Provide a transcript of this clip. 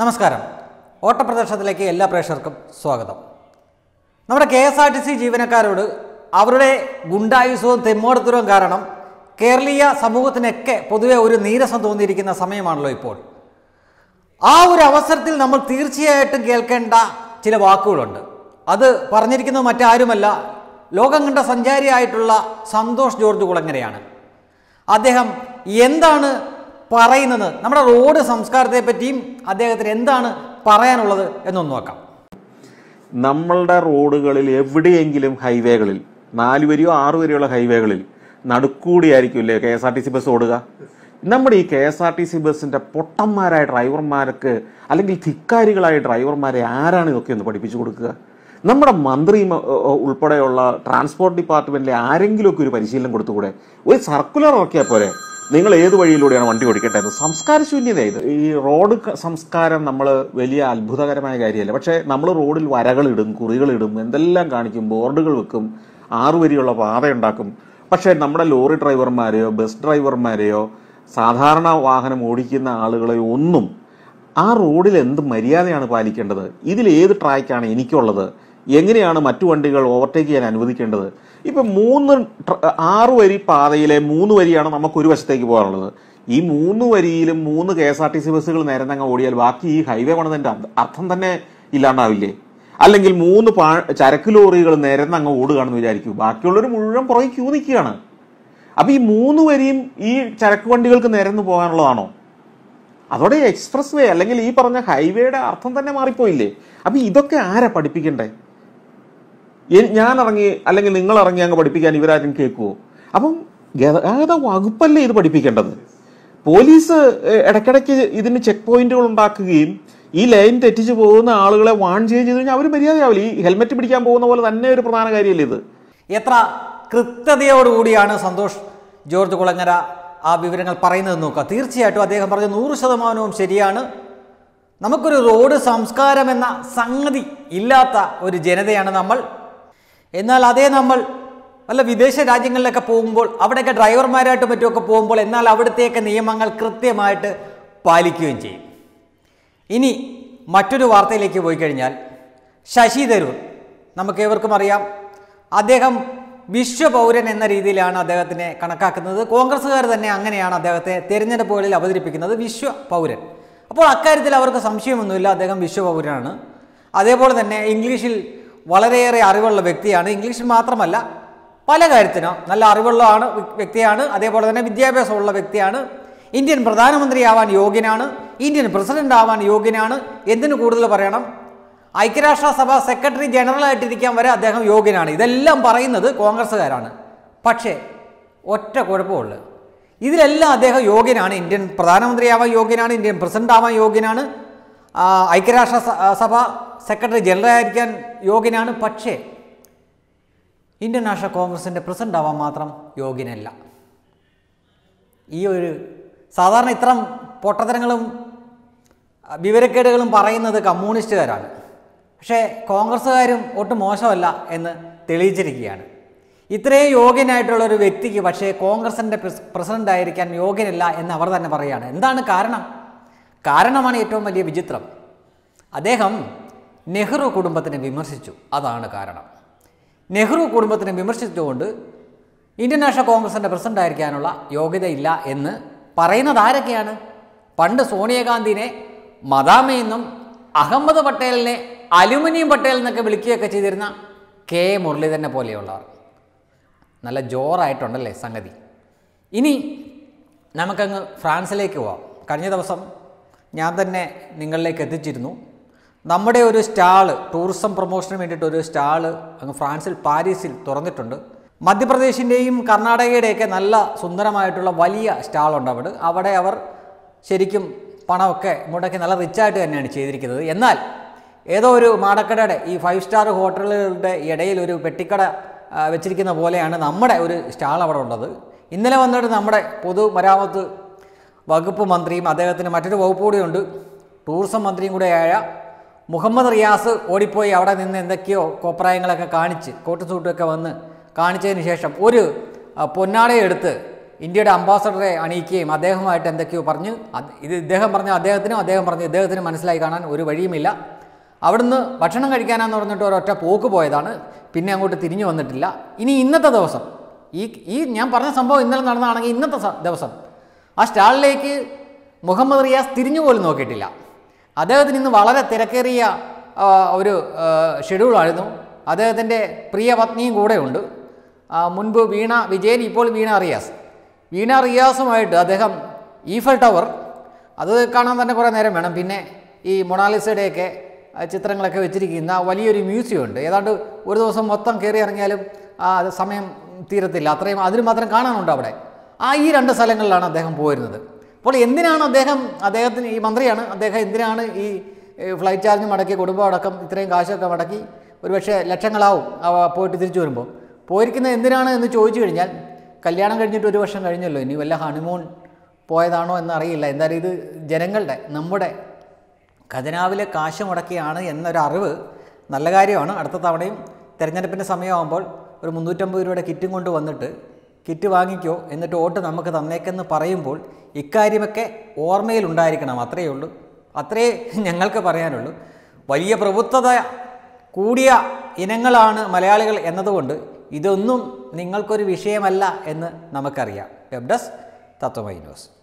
നമസ്കാരം ഓട്ടപ്രദർശനത്തിലേക്ക് എല്ലാ പ്രേക്ഷകർക്കും സ്വാഗതം നമ്മുടെ K S R T C ജീവനക്കാരോട് അവരുടെ ഗുണ്ടായുസവും തെമ്മോടത്തരവും കാരണം കേരളീയ സമൂഹത്തിനൊക്കെ പൊതുവെ ഒരു നീരസം തോന്നിയിരിക്കുന്ന സമയമാണല്ലോ ഇപ്പോൾ ആ ഒരു അവസരത്തിൽ നമ്മൾ തീർച്ചയായിട്ടും കേൾക്കേണ്ട ചില വാക്കുകളുണ്ട് അത് പറഞ്ഞിരിക്കുന്നത് മറ്റാരുമല്ല ലോകം കണ്ട സഞ്ചാരിയായിട്ടുള്ള സന്തോഷ് ജോർജ് കുളങ്ങരയാണ് അദ്ദേഹം എന്താണ് പറയുന്നത് നമ്മുടെ റോഡ് സംസ്കാരത്തെ പറ്റിയും അദ്ദേഹത്തിന് എന്താണ് പറയാനുള്ളത് എന്നൊന്ന് നോക്കാം നമ്മളുടെ റോഡുകളിൽ എവിടെയെങ്കിലും ഹൈവേകളിൽ നാല് ആറു ആറ് വരെയുള്ള ഹൈവേകളിൽ നടുക്കൂടിയായിരിക്കുമല്ലേ K S R T C bus ഓടുക നമ്മുടെ ഈ K S R T C ബസ്സിൻ്റെ പൊട്ടന്മാരായ ഡ്രൈവർമാർക്ക് അല്ലെങ്കിൽ ധിക്കാരികളായ ഡ്രൈവർമാരെ ആരാണ് ഇതൊക്കെ ഒന്ന് പഠിപ്പിച്ചു കൊടുക്കുക നമ്മുടെ മന്ത്രി ഉൾപ്പെടെയുള്ള ട്രാൻസ്പോർട്ട് ആരെങ്കിലും ഒക്കെ ഒരു പരിശീലനം കൊടുത്തുകൂടെ ഒരു സർക്കുലർ ഇറക്കിയാൽ പോരെ നിങ്ങൾ ഏത് വഴിയിലൂടെയാണ് വണ്ടി ഓടിക്കേണ്ടത് സംസ്കാര ശൂന്യത ഇത് ഈ റോഡ് സംസ്കാരം നമ്മൾ വലിയ അത്ഭുതകരമായ കാര്യമല്ല പക്ഷേ നമ്മൾ റോഡിൽ വരകളിടും കുറികളിടും എന്തെല്ലാം കാണിക്കും ബോർഡുകൾ വെക്കും ആറുവരിയുള്ള പാതയുണ്ടാക്കും പക്ഷേ നമ്മുടെ ലോറി ഡ്രൈവർമാരെയോ ബസ് ഡ്രൈവർമാരെയോ സാധാരണ വാഹനം ഓടിക്കുന്ന ആളുകളെ ഒന്നും ആ റോഡിൽ എന്ത് മര്യാദയാണ് പാലിക്കേണ്ടത് ഇതിൽ ഏത് ട്രാക്കാണ് എനിക്കുള്ളത് എങ്ങനെയാണ് മറ്റു വണ്ടികൾ ഓവർടേക്ക് ചെയ്യാൻ അനുവദിക്കേണ്ടത് ഇപ്പം മൂന്ന് ആറ് വരി പാതയിലെ മൂന്ന് വരിയാണ് നമുക്ക് ഒരു വശത്തേക്ക് പോകാനുള്ളത് ഈ മൂന്ന് വരിയിലും മൂന്ന് K S R T C ബസ്സുകൾ നേരം തന്നെ ഓടിയാൽ ബാക്കി ഈ ഹൈവേ പണിതിൻ്റെ അർത്ഥം തന്നെ ഇല്ലാണ്ടാവില്ലേ അല്ലെങ്കിൽ മൂന്ന് പാ ചരക്ക് ലോറികൾ നേരം തന്നെ ഓടുകയാണെന്ന് വിചാരിക്കൂ ബാക്കിയുള്ളവർ മുഴുവൻ പുറകെ ക്യൂ നിൽക്കുകയാണ് അപ്പം ഈ മൂന്ന് വരിയും ഈ ചരക്ക് വണ്ടികൾക്ക് നേരം പോകാനുള്ളതാണോ അതോടെ എക്സ്പ്രസ് വേ അല്ലെങ്കിൽ ഈ പറഞ്ഞ ഹൈവേയുടെ അർത്ഥം തന്നെ മാറിപ്പോയില്ലേ അപ്പം ഇതൊക്കെ ആരാ പഠിപ്പിക്കണ്ടേ ഞാൻ ഇറങ്ങി അല്ലെങ്കിൽ നിങ്ങൾ ഇറങ്ങി അങ്ങ് പഠിപ്പിക്കാൻ ഇവരാരും കേൾക്കുമോ അപ്പം ഗതാഗത വകുപ്പല്ലേ ഇത് പഠിപ്പിക്കേണ്ടത് പോലീസ് ഇടയ്ക്കിടയ്ക്ക് ഇതിന് ചെക്ക് പോയിന്റുകൾ ഉണ്ടാക്കുകയും ഈ ലൈൻ തെറ്റിച്ച് പോകുന്ന ആളുകളെ വാൺ ചെയ്യുകയും ചെയ്തു കഴിഞ്ഞാൽ അവർ മര്യാദയാവില്ല ഈ ഹെൽമെറ്റ് പിടിക്കാൻ പോകുന്ന പോലെ തന്നെ ഒരു പ്രധാന കാര്യമല്ലേ ഇത് എത്ര കൃത്യതയോടുകൂടിയാണ് സന്തോഷ് ജോർജ് കുളങ്ങര ആ വിവരങ്ങൾ പറയുന്നത് നോക്കുക തീർച്ചയായിട്ടും അദ്ദേഹം പറഞ്ഞ നൂറ് ശതമാനവും ശരിയാണ് നമുക്കൊരു റോഡ് സംസ്കാരം എന്ന സംഗതി ഇല്ലാത്ത ഒരു ജനതയാണ് നമ്മൾ എന്നാൽ അതേ നമ്മൾ വല്ല വിദേശ രാജ്യങ്ങളിലൊക്കെ പോകുമ്പോൾ അവിടെയൊക്കെ ഡ്രൈവർമാരായിട്ട് മറ്റുമൊക്കെ പോകുമ്പോൾ എന്നാൽ അവിടുത്തെയൊക്കെ നിയമങ്ങൾ കൃത്യമായിട്ട് പാലിക്കുകയും ചെയ്യും ഇനി മറ്റൊരു വാർത്തയിലേക്ക് പോയി കഴിഞ്ഞാൽ ശശി തരൂർ നമുക്ക് ഏവർക്കും അറിയാം അദ്ദേഹം വിശ്വപൗരൻ എന്ന രീതിയിലാണ് അദ്ദേഹത്തിനെ കണക്കാക്കുന്നത് കോൺഗ്രസ്സുകാർ തന്നെ അങ്ങനെയാണ് അദ്ദേഹത്തെ തെരഞ്ഞെടുപ്പുകളിൽ അവതരിപ്പിക്കുന്നത് വിശ്വ പൗരൻ അപ്പോൾ അക്കാര്യത്തിൽ അവർക്ക് സംശയമൊന്നുമില്ല അദ്ദേഹം വിശ്വപൗരനാണ് അതേപോലെ തന്നെ ഇംഗ്ലീഷിൽ വളരെയേറെ അറിവുള്ള വ്യക്തിയാണ് ഇംഗ്ലീഷിൽ മാത്രമല്ല പല കാര്യത്തിനും നല്ല അറിവുള്ളതാണ് വ്യക്തിയാണ് അതേപോലെ തന്നെ വിദ്യാഭ്യാസമുള്ള വ്യക്തിയാണ് ഇന്ത്യൻ പ്രധാനമന്ത്രിയാവാൻ യോഗ്യനാണ് ഇന്ത്യൻ പ്രസിഡന്റ് ആവാൻ യോഗ്യനാണ് എന്തിനു കൂടുതൽ പറയണം ഐക്യരാഷ്ട്രസഭ സെക്രട്ടറി ജനറലായിട്ടിരിക്കാൻ വരെ അദ്ദേഹം യോഗ്യനാണ് ഇതെല്ലാം പറയുന്നത് കോൺഗ്രസ്സുകാരാണ് പക്ഷേ ഒറ്റ കുഴപ്പമുള്ളൂ ഇതിലെല്ലാം അദ്ദേഹം യോഗ്യനാണ് ഇന്ത്യൻ പ്രധാനമന്ത്രിയാവാൻ യോഗ്യനാണ് ഇന്ത്യൻ പ്രസിഡന്റ് ആവാൻ യോഗ്യനാണ് ഐക്യരാഷ്ട്ര സഭ സെക്രട്ടറി ജനറൽ ആയിരിക്കാൻ യോഗ്യനാണ് പക്ഷേ ഇന്ത്യൻ നാഷണൽ കോൺഗ്രസിൻ്റെ പ്രസിഡൻ്റ് ആവാൻ മാത്രം യോഗ്യനല്ല ഈ ഒരു സാധാരണ ഇത്തരം പൊട്ടത്തരങ്ങളും വിവരക്കേടുകളും പറയുന്നത് കമ്മ്യൂണിസ്റ്റുകാരാണ് പക്ഷേ കോൺഗ്രസ്സുകാരും ഒട്ടും മോശമല്ല എന്ന് തെളിയിച്ചിരിക്കുകയാണ് ഇത്രയും യോഗ്യനായിട്ടുള്ള ഒരു വ്യക്തിക്ക് പക്ഷേ കോൺഗ്രസിൻ്റെ പ്രസിഡൻ്റ് ആയിരിക്കാൻ യോഗ്യനല്ല എന്ന് അവർ തന്നെ പറയുകയാണ് എന്താണ് കാരണം കാരണമാണ് ഏറ്റവും വലിയ വിചിത്രം അദ്ദേഹം നെഹ്റു കുടുംബത്തിനെ വിമർശിച്ചു അതാണ് കാരണം നെഹ്റു കുടുംബത്തിനെ വിമർശിച്ചുകൊണ്ട് ഇന്ത്യൻ നാഷണൽ കോൺഗ്രസിൻ്റെ പ്രസിഡന്റ് ആയിരിക്കാനുള്ള യോഗ്യതയില്ല എന്ന് പറയുന്നത് ആരൊക്കെയാണ് പണ്ട് സോണിയാഗാന്ധിനെ മദാമയെന്നും അഹമ്മദ് പട്ടേലിനെ അലുമിനിയം പട്ടേൽ എന്നൊക്കെ വിളിക്കുകയൊക്കെ ചെയ്തിരുന്ന കെ മുരളീധരനെ പോലെയുള്ളവർ നല്ല ജോറായിട്ടുണ്ടല്ലേ സംഗതി ഇനി നമുക്കങ്ങ് ഫ്രാൻസിലേക്ക് പോവാം കഴിഞ്ഞ ദിവസം ഞാൻ തന്നെ നിങ്ങളിലേക്ക് എത്തിച്ചിരുന്നു നമ്മുടെ ഒരു സ്റ്റാള് ടൂറിസം പ്രൊമോഷന് വേണ്ടിയിട്ട് ഒരു സ്റ്റാള് അങ്ങ് ഫ്രാൻസിൽ പാരീസിൽ തുറന്നിട്ടുണ്ട് മധ്യപ്രദേശിൻ്റെയും കർണാടകയുടെയൊക്കെ നല്ല സുന്ദരമായിട്ടുള്ള വലിയ സ്റ്റാളുണ്ട് അവിടെ അവിടെ അവർ ശരിക്കും പണമൊക്കെ മുടക്കി നല്ല റിച്ചായിട്ട് തന്നെയാണ് ചെയ്തിരിക്കുന്നത് എന്നാൽ ഏതോ ഒരു മാടക്കടയുടെ ഈ ഫൈവ് സ്റ്റാർ ഹോട്ടലുകളുടെ ഇടയിൽ ഒരു പെട്ടിക്കട വെച്ചിരിക്കുന്ന പോലെയാണ് നമ്മുടെ ഒരു സ്റ്റാൾ അവിടെ ഉള്ളത് ഇന്നലെ വന്നിട്ട് നമ്മുടെ പൊതുമരാമത്ത് വകുപ്പ് മന്ത്രിയും അദ്ദേഹത്തിന് മറ്റൊരു വകുപ്പ് കൂടിയുണ്ട് ടൂറിസം മന്ത്രിയും കൂടെയായ മുഹമ്മദ് റിയാസ് ഓടിപ്പോയി അവിടെ നിന്ന് എന്തൊക്കെയോ കോപ്രായങ്ങളൊക്കെ കാണിച്ച് കോട്ടും സൂട്ടുമൊക്കെ വന്ന് കാണിച്ചതിന് ശേഷം ഒരു പൊന്നാടയെടുത്ത് ഇന്ത്യയുടെ അംബാസഡറെ അണിയിക്കുകയും അദ്ദേഹമായിട്ട് എന്തൊക്കെയോ പറഞ്ഞ് ഇത് ഇദ്ദേഹം പറഞ്ഞ അദ്ദേഹത്തിനും അദ്ദേഹം പറഞ്ഞു ഇദ്ദേഹത്തിന് മനസ്സിലായി കാണാൻ ഒരു വഴിയുമില്ല അവിടുന്ന് ഭക്ഷണം കഴിക്കാനാന്ന് പറഞ്ഞിട്ട് ഒരൊറ്റ പോക്ക് പോയതാണ് പിന്നെ അങ്ങോട്ട് തിരിഞ്ഞു വന്നിട്ടില്ല ഇനി ഇന്നത്തെ ദിവസം ഈ ഈ ഞാൻ പറഞ്ഞ സംഭവം ഇന്നലെ നടന്നതാണെങ്കിൽ ഇന്നത്തെ ദിവസം ആ സ്റ്റാളിലേക്ക് മുഹമ്മദ് റിയാസ് തിരിഞ്ഞു പോലും നോക്കിയിട്ടില്ല അദ്ദേഹത്തിന് ഇന്ന് വളരെ തിരക്കേറിയ ഒരു ഷെഡ്യൂളായിരുന്നു അദ്ദേഹത്തിൻ്റെ പ്രിയ പത്നിയും കൂടെയുണ്ട് മുൻപ് വീണ വിജയൻ ഇപ്പോൾ വീണ റിയാസ് വീണ റിയാസുമായിട്ട് അദ്ദേഹം ഈഫൽ ടവർ അത് കാണാൻ തന്നെ കുറേ നേരം വേണം പിന്നെ ഈ മൊണാലിസയുടെയൊക്കെ ചിത്രങ്ങളൊക്കെ വെച്ചിരിക്കുന്ന വലിയൊരു മ്യൂസിയം ഉണ്ട് ഏതാണ്ട് ഒരു ദിവസം മൊത്തം കയറി ഇറങ്ങിയാലും ആ സമയം തീരത്തില്ല അത്രയും അതിന് മാത്രം കാണാനുണ്ട് അവിടെ ആ ഈ രണ്ട് സ്ഥലങ്ങളിലാണ് അദ്ദേഹം പോയിരുന്നത് അപ്പോൾ എന്തിനാണ് അദ്ദേഹം അദ്ദേഹത്തിന് ഈ മന്ത്രിയാണ് അദ്ദേഹം എന്തിനാണ് ഈ ഫ്ലൈറ്റ് ചാർജ് മടക്കി കുടുംബം അടക്കം ഇത്രയും കാശൊക്കെ മടക്കി ഒരുപക്ഷെ ലക്ഷങ്ങളാവും പോയിട്ട് തിരിച്ചു വരുമ്പോൾ പോയിരിക്കുന്നത് എന്തിനാണ് എന്ന് ചോദിച്ചു കഴിഞ്ഞാൽ കല്യാണം കഴിഞ്ഞിട്ട് ഒരു വർഷം കഴിഞ്ഞല്ലോ ഇനി വല്ല ഹണിമൂൺ പോയതാണോ എന്നറിയില്ല എന്തായാലും ഇത് ജനങ്ങളുടെ നമ്മുടെ ഖജനാവിലെ കാശ് മുടക്കിയാണ് എന്നൊരറിവ് നല്ല കാര്യമാണ് അടുത്ത തവണയും തിരഞ്ഞെടുപ്പിൻ്റെ സമയമാകുമ്പോൾ ഒരു മുന്നൂറ്റമ്പത് രൂപയുടെ കിറ്റും കൊണ്ട് വന്നിട്ട് കിറ്റ് വാങ്ങിക്കോ എന്നിട്ട് വോട്ട് നമുക്ക് തന്നേക്കെന്ന് പറയുമ്പോൾ ഇക്കാര്യമൊക്കെ ഓർമ്മയിലുണ്ടായിരിക്കണം അത്രയേ ഉള്ളൂ അത്രയേ ഞങ്ങൾക്ക് പറയാനുള്ളൂ വലിയ പ്രഭുത്വത കൂടിയ ഇനങ്ങളാണ് മലയാളികൾ എന്നതുകൊണ്ട് ഇതൊന്നും നിങ്ങൾക്കൊരു വിഷയമല്ല എന്ന് നമുക്കറിയാം വെബ്ഡസ് തത്വമൈന്യൂസ് തത്വമൈ ന്യൂസ്